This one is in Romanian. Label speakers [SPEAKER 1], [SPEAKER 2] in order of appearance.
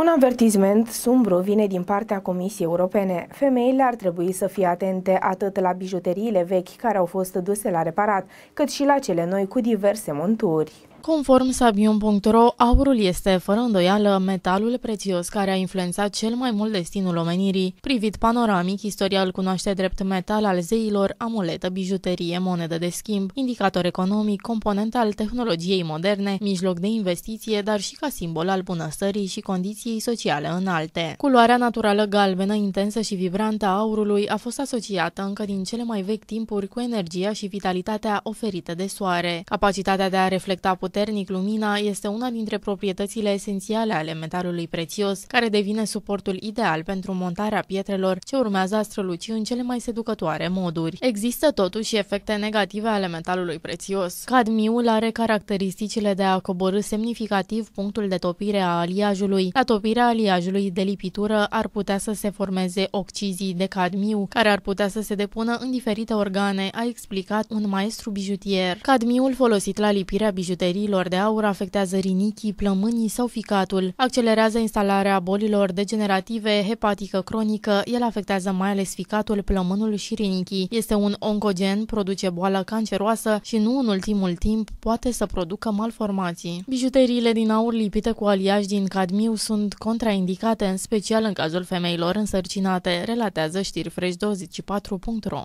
[SPEAKER 1] Un avertisment sumbru vine din partea Comisiei Europene. Femeile ar trebui să fie atente atât la bijuteriile vechi care au fost duse la reparat, cât și la cele noi cu diverse monturi.
[SPEAKER 2] Conform sabium.ro, aurul este, fără îndoială, metalul prețios care a influențat cel mai mult destinul omenirii. Privit panoramic, istoria îl cunoaște drept metal al zeilor, amuletă, bijuterie, monedă de schimb, indicator economic, component al tehnologiei moderne, mijloc de investiție, dar și ca simbol al bunăstării și condiției sociale înalte. Culoarea naturală galbenă, intensă și vibrantă a aurului a fost asociată încă din cele mai vechi timpuri cu energia și vitalitatea oferită de soare. Capacitatea de a reflecta puterea puternic lumina este una dintre proprietățile esențiale ale metalului prețios, care devine suportul ideal pentru montarea pietrelor ce urmează a străluci în cele mai seducătoare moduri. Există totuși efecte negative ale metalului prețios. Cadmiul are caracteristicile de a coborâ semnificativ punctul de topire a aliajului. La topirea aliajului de lipitură ar putea să se formeze oxizii de cadmiu, care ar putea să se depună în diferite organe, a explicat un maestru bijutier. Cadmiul folosit la lipirea bijuteriei bolilor de aur afectează rinichii, plămânii sau ficatul. Accelerează instalarea bolilor degenerative, hepatică cronică, el afectează mai ales ficatul, plămânul și rinichii. Este un oncogen, produce boală canceroasă și nu în ultimul timp poate să producă malformații. Bijuteriile din aur lipite cu aliaj din cadmiu sunt contraindicate, în special în cazul femeilor însărcinate, relatează știri fresh24.ro.